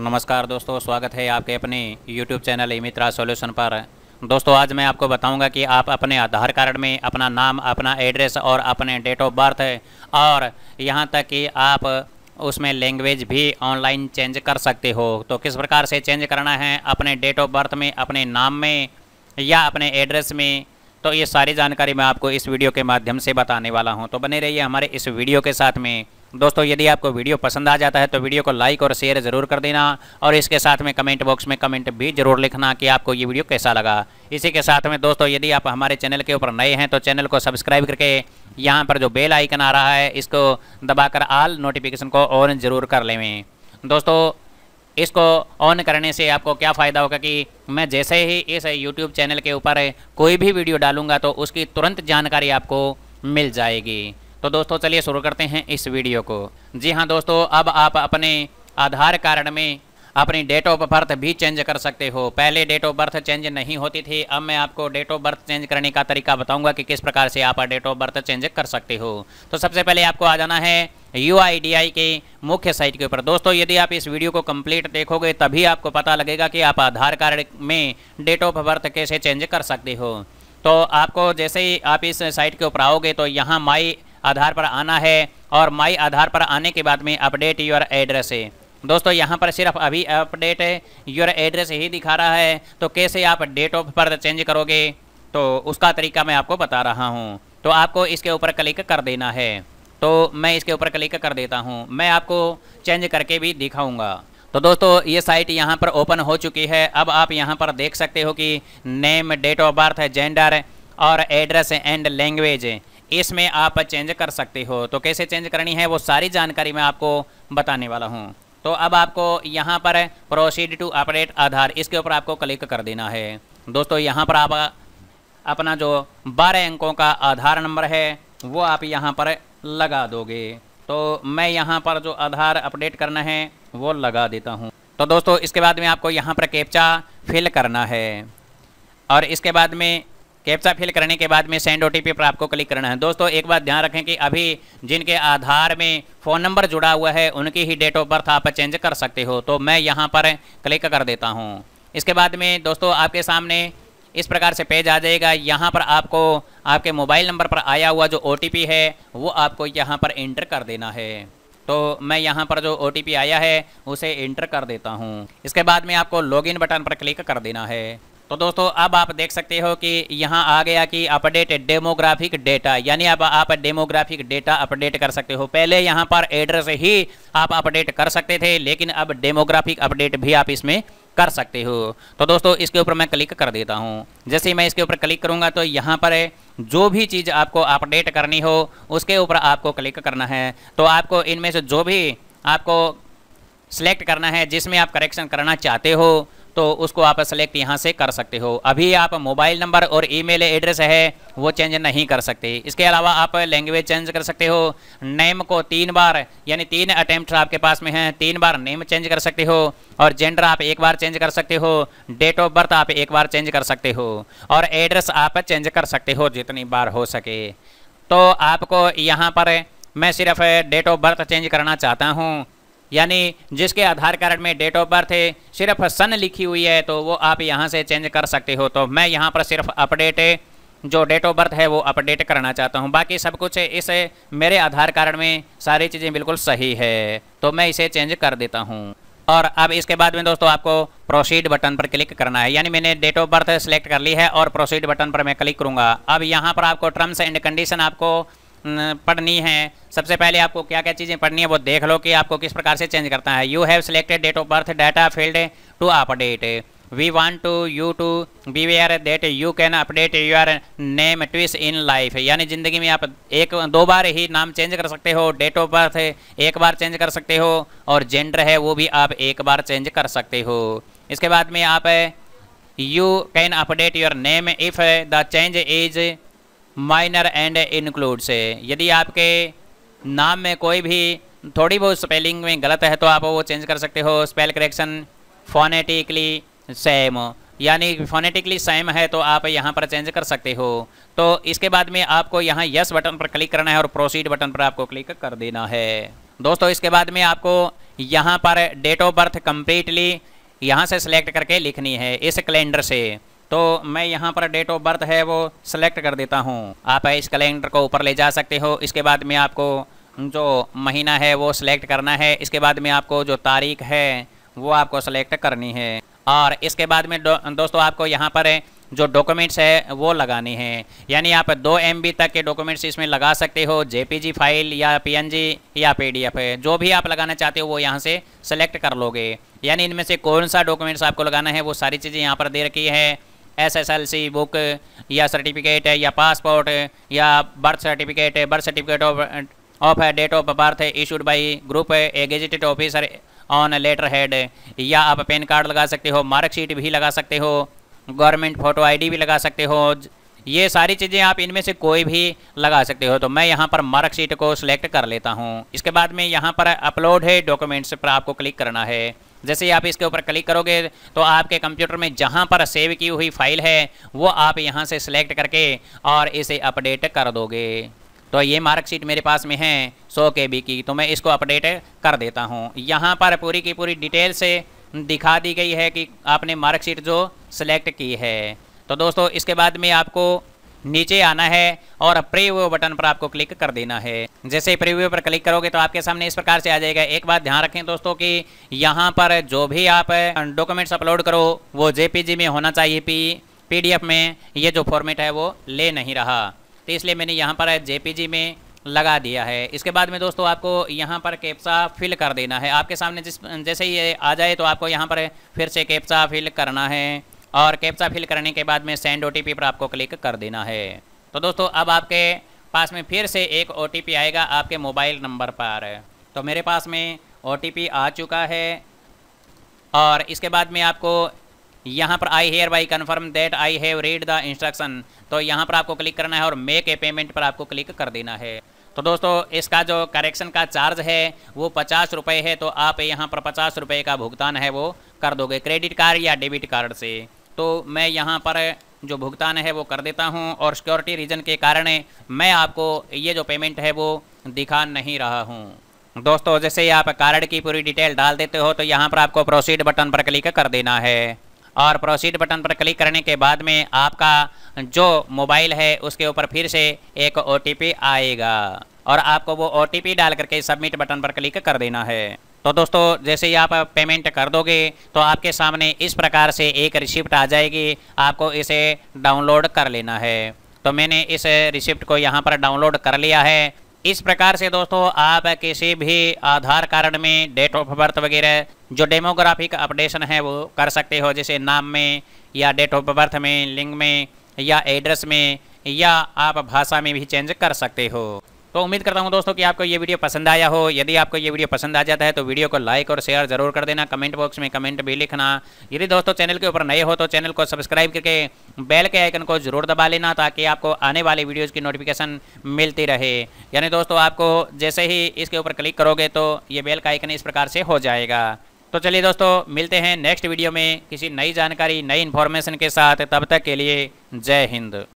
नमस्कार दोस्तों स्वागत है आपके अपने YouTube चैनल इमित्रा सॉल्यूशन पर दोस्तों आज मैं आपको बताऊंगा कि आप अपने आधार कार्ड में अपना नाम अपना एड्रेस और अपने डेट ऑफ बर्थ और यहां तक कि आप उसमें लैंग्वेज भी ऑनलाइन चेंज कर सकते हो तो किस प्रकार से चेंज करना है अपने डेट ऑफ बर्थ में अपने नाम में या अपने एड्रेस में तो ये सारी जानकारी मैं आपको इस वीडियो के माध्यम से बताने वाला हूँ तो बने रहिए हमारे इस वीडियो के साथ में दोस्तों यदि आपको वीडियो पसंद आ जाता है तो वीडियो को लाइक और शेयर ज़रूर कर देना और इसके साथ में कमेंट बॉक्स में कमेंट भी जरूर लिखना कि आपको ये वीडियो कैसा लगा इसी के साथ में दोस्तों यदि आप हमारे चैनल के ऊपर नए हैं तो चैनल को सब्सक्राइब करके यहाँ पर जो बेल आइकन आ रहा है इसको दबाकर आल नोटिफिकेशन को ऑन जरूर कर लेवें दोस्तों इसको ऑन करने से आपको क्या फ़ायदा होगा कि मैं जैसे ही इस यूट्यूब चैनल के ऊपर कोई भी वीडियो डालूंगा तो उसकी तुरंत जानकारी आपको मिल जाएगी तो दोस्तों चलिए शुरू करते हैं इस वीडियो को जी हाँ दोस्तों अब आप अपने आधार कार्ड में अपनी डेट ऑफ बर्थ भी चेंज कर सकते हो पहले डेट ऑफ बर्थ चेंज नहीं होती थी अब मैं आपको डेट ऑफ बर्थ चेंज करने का तरीका बताऊंगा कि किस प्रकार से आप डेट ऑफ बर्थ चेंज कर सकते हो तो सबसे पहले आपको आ जाना है यू के मुख्य साइट के ऊपर दोस्तों यदि आप इस वीडियो को कंप्लीट देखोगे तभी आपको पता लगेगा कि आप आधार कार्ड में डेट ऑफ बर्थ कैसे चेंज कर सकते हो तो आपको जैसे ही आप इस साइट के ऊपर आओगे तो यहाँ माई आधार पर आना है और माई आधार पर आने के बाद में अपडेट योर एड्रेस है दोस्तों यहाँ पर सिर्फ अभी अपडेट योर एड्रेस ही दिखा रहा है तो कैसे आप डेट ऑफ बर्थ चेंज करोगे तो उसका तरीका मैं आपको बता रहा हूँ तो आपको इसके ऊपर क्लिक कर देना है तो मैं इसके ऊपर क्लिक कर देता हूँ मैं आपको चेंज करके भी दिखाऊँगा तो दोस्तों ये साइट यहाँ पर ओपन हो चुकी है अब आप यहाँ पर देख सकते हो कि name date of birth gender और एड्रेस एंड लैंग्वेज इसमें आप चेंज कर सकते हो तो कैसे चेंज करनी है वो सारी जानकारी मैं आपको बताने वाला हूँ तो अब आपको यहाँ पर प्रोसीड टू अपडेट आधार इसके ऊपर आपको क्लिक कर देना है दोस्तों यहाँ पर आप अपना जो बारह अंकों का आधार नंबर है वो आप यहाँ पर लगा दोगे तो मैं यहाँ पर जो आधार अपडेट करना है वो लगा देता हूँ तो दोस्तों इसके बाद में आपको यहाँ पर कैप्चा फिल करना है और इसके बाद में कैप्चा फिल करने के बाद में सेंड ओ पर आपको क्लिक करना है दोस्तों एक बात ध्यान रखें कि अभी जिनके आधार में फ़ोन नंबर जुड़ा हुआ है उनकी ही डेट ऑफ बर्थ आप चेंज कर सकते हो तो मैं यहाँ पर क्लिक कर देता हूँ इसके बाद में दोस्तों आपके सामने इस प्रकार से पेज आ जाएगा यहाँ पर आपको आपके मोबाइल नंबर पर आया हुआ जो ओ है वो आपको यहाँ पर इंटर कर देना है तो मैं यहाँ पर जो ओ आया है उसे इंटर कर देता हूँ इसके बाद में आपको लॉगिन बटन पर क्लिक कर देना है तो दोस्तों अब आप देख सकते हो कि यहाँ आ गया कि अपडेट डेमोग्राफिक डेटा यानी अब आप डेमोग्राफिक डेटा अपडेट कर सकते हो पहले यहाँ पर एड्रेस ही आप अपडेट कर सकते थे लेकिन अब डेमोग्राफिक अपडेट भी आप इसमें कर सकते हो तो दोस्तों इसके ऊपर मैं क्लिक कर देता हूँ जैसे मैं इसके ऊपर क्लिक करूँगा तो यहाँ पर जो भी चीज़ आपको अपडेट करनी हो उसके ऊपर आपको क्लिक करना है तो आपको इनमें से जो भी आपको सेलेक्ट करना है जिसमें आप करेक्शन करना चाहते हो तो उसको आप सेलेक्ट यहाँ से कर सकते हो अभी आप मोबाइल नंबर और ईमेल एड्रेस है वो चेंज नहीं कर सकते इसके अलावा आप लैंग्वेज चेंज कर सकते हो नेम को तीन बार यानी तीन अटैम्प्ट आपके पास में हैं तीन बार नेम चेंज कर सकते हो और जेंडर आप एक बार चेंज कर सकते हो डेट ऑफ बर्थ आप एक बार चेंज कर सकते हो और एड्रेस आप चेंज कर सकते हो जितनी बार हो सके तो आपको यहाँ पर मैं सिर्फ डेट ऑफ बर्थ चेंज करना चाहता हूँ यानी जिसके आधार कार्ड में डेट ऑफ बर्थ है सिर्फ सन लिखी हुई है तो वो आप यहाँ से चेंज कर सकते हो तो मैं यहाँ पर सिर्फ अपडेट जो डेट ऑफ बर्थ है वो अपडेट करना चाहता हूँ बाकी सब कुछ इस मेरे आधार कार्ड में सारी चीज़ें बिल्कुल सही है तो मैं इसे चेंज कर देता हूँ और अब इसके बाद में दोस्तों आपको प्रोसीड बटन पर क्लिक करना है यानी मैंने डेट ऑफ बर्थ सेलेक्ट कर ली है और प्रोसीड बटन पर मैं क्लिक करूँगा अब यहाँ पर आपको टर्म्स एंड कंडीशन आपको पढ़नी है सबसे पहले आपको क्या क्या चीज़ें पढ़नी है वो देख लो कि आपको किस प्रकार से चेंज करना है you have selected date of birth data field to update we want to you to be where that you can update your name twice in life यानी ज़िंदगी में आप एक दो बार ही नाम चेंज कर सकते हो डेट ऑफ बर्थ एक बार चेंज कर सकते हो और जेंडर है वो भी आप एक बार चेंज कर सकते हो इसके बाद में आप you can update your name if the change is minor and include से यदि आपके नाम में कोई भी थोड़ी बहुत स्पेलिंग में गलत है तो आप वो चेंज कर सकते हो स्पेल करेक्शन फोनेटिकली सेम यानी फोनेटिकली सेम है तो आप यहाँ पर चेंज कर सकते हो तो इसके बाद में आपको यहाँ यस बटन पर क्लिक करना है और प्रोसीड बटन पर आपको क्लिक कर देना है दोस्तों इसके बाद में आपको यहाँ पर डेट ऑफ बर्थ कम्प्लीटली यहाँ से सिलेक्ट करके लिखनी है इस कैलेंडर से तो मैं यहाँ पर डेट ऑफ बर्थ है वो सिलेक्ट कर देता हूँ आप इस कैलेंडर को ऊपर ले जा सकते हो इसके बाद में आपको जो महीना है वो सिलेक्ट करना है इसके बाद में आपको जो तारीख है वो आपको सेलेक्ट करनी है और इसके बाद में दो, दोस्तों आपको यहाँ पर जो डॉक्यूमेंट्स है वो लगानी है यानी आप दो एम तक के डॉक्यूमेंट्स इसमें लगा सकते हो जे फाइल या पी या पीडीएफ है जो भी आप लगाना चाहते हो वो यहाँ से सेलेक्ट कर लोगे यानी इनमें से कौन सा डॉक्यूमेंट्स आपको लगाना है वो सारी चीज़ें यहाँ पर दे रखी है एसएसएलसी बुक या सर्टिफिकेट या पासपोर्ट या birth certificate birth certificate of of date of birth issued by group A gazetted officer on letter head या आप पेन कार्ड लगा सकते हो मार्कशीट भी लगा सकते हो गवर्नमेंट फ़ोटो आईडी भी लगा सकते हो ये सारी चीज़ें आप इनमें से कोई भी लगा सकते हो तो मैं यहाँ पर मार्कशीट को सिलेक्ट कर लेता हूँ इसके बाद में यहाँ पर अपलोड है डॉक्यूमेंट्स पर आपको क्लिक करना है जैसे ही आप इसके ऊपर क्लिक करोगे तो आपके कंप्यूटर में जहाँ पर सेव की हुई फाइल है वो आप यहाँ से सिलेक्ट करके और इसे अपडेट कर दोगे तो ये मार्कशीट मेरे पास में है सौ के बी की तो मैं इसको अपडेट कर देता हूँ यहाँ पर पूरी की पूरी डिटेल से दिखा दी गई है कि आपने मार्कशीट जो सिलेक्ट की है तो दोस्तों इसके बाद में आपको नीचे आना है और प्रीव्यू बटन पर आपको क्लिक कर देना है जैसे प्रीव्यू पर क्लिक करोगे तो आपके सामने इस प्रकार से आ जाएगा एक बात ध्यान रखें दोस्तों कि यहाँ पर जो भी आप डॉक्यूमेंट्स अपलोड करो वो जेपीजी में होना चाहिए पी पीडीएफ में ये जो फॉर्मेट है वो ले नहीं रहा तो इसलिए मैंने यहाँ पर जे में लगा दिया है इसके बाद में दोस्तों आपको यहाँ पर कैप्सा फिल कर देना है आपके सामने जिस जैसे ये आ जाए तो आपको यहाँ पर फिर से कैप्सा फिल करना है और कैप्चा फिल करने के बाद में सेंड ओ पर आपको क्लिक कर देना है तो दोस्तों अब आपके पास में फिर से एक ओ आएगा आपके मोबाइल नंबर पर तो मेरे पास में ओ आ चुका है और इसके बाद में आपको यहाँ पर I hereby confirm that I have read the instruction तो यहाँ पर आपको क्लिक करना है और मेक ए पेमेंट पर आपको क्लिक कर देना है तो दोस्तों इसका जो करेक्शन का चार्ज है वो पचास रुपये है तो आप यहाँ पर पचास रुपये का भुगतान है वो कर दोगे क्रेडिट कार्ड या डेबिट कार्ड से तो मैं यहाँ पर जो भुगतान है वो कर देता हूँ और सिक्योरिटी रीजन के कारण मैं आपको ये जो पेमेंट है वो दिखा नहीं रहा हूँ दोस्तों जैसे ही आप कार्ड की पूरी डिटेल डाल देते हो तो यहाँ पर आपको प्रोसीड बटन पर क्लिक कर देना है और प्रोसीड बटन पर क्लिक करने के बाद में आपका जो मोबाइल है उसके ऊपर फिर से एक ओ आएगा और आपको वो ओ डाल करके सबमिट बटन पर क्लिक कर देना है तो दोस्तों जैसे ही आप पेमेंट कर दोगे तो आपके सामने इस प्रकार से एक रिसिप्ट आ जाएगी आपको इसे डाउनलोड कर लेना है तो मैंने इस रिसिप्ट को यहाँ पर डाउनलोड कर लिया है इस प्रकार से दोस्तों आप किसी भी आधार कार्ड में डेट ऑफ बर्थ वगैरह जो डेमोग्राफिक अपडेशन है वो कर सकते हो जैसे नाम में या डेट ऑफ बर्थ में लिंक में या एड्रेस में या आप भाषा में भी चेंज कर सकते हो तो उम्मीद करता हूँ दोस्तों कि आपको ये वीडियो पसंद आया हो यदि आपको ये वीडियो पसंद आ जाता है तो वीडियो को लाइक और शेयर जरूर कर देना कमेंट बॉक्स में कमेंट भी लिखना यदि दोस्तों चैनल के ऊपर नए हो तो चैनल को सब्सक्राइब करके बेल के आइकन को जरूर दबा लेना ताकि आपको आने वाले वीडियोज़ की नोटिफिकेशन मिलती रहे यानी दोस्तों आपको जैसे ही इसके ऊपर क्लिक करोगे तो ये बेल का आइकन इस प्रकार से हो जाएगा तो चलिए दोस्तों मिलते हैं नेक्स्ट वीडियो में किसी नई जानकारी नई इन्फॉर्मेशन के साथ तब तक के लिए जय हिंद